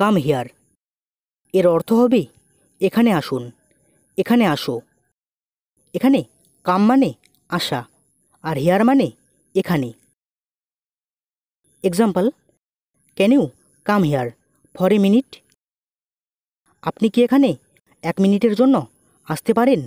come here এর অর্থ হবে এখানে আসুন এখানে আসো এখানে কাম মানে আসা আর হিয়ার মানে এখানে example can you come here for a minute আপনি কি এখানে এক মিনিটের জন্য আসতে পারেন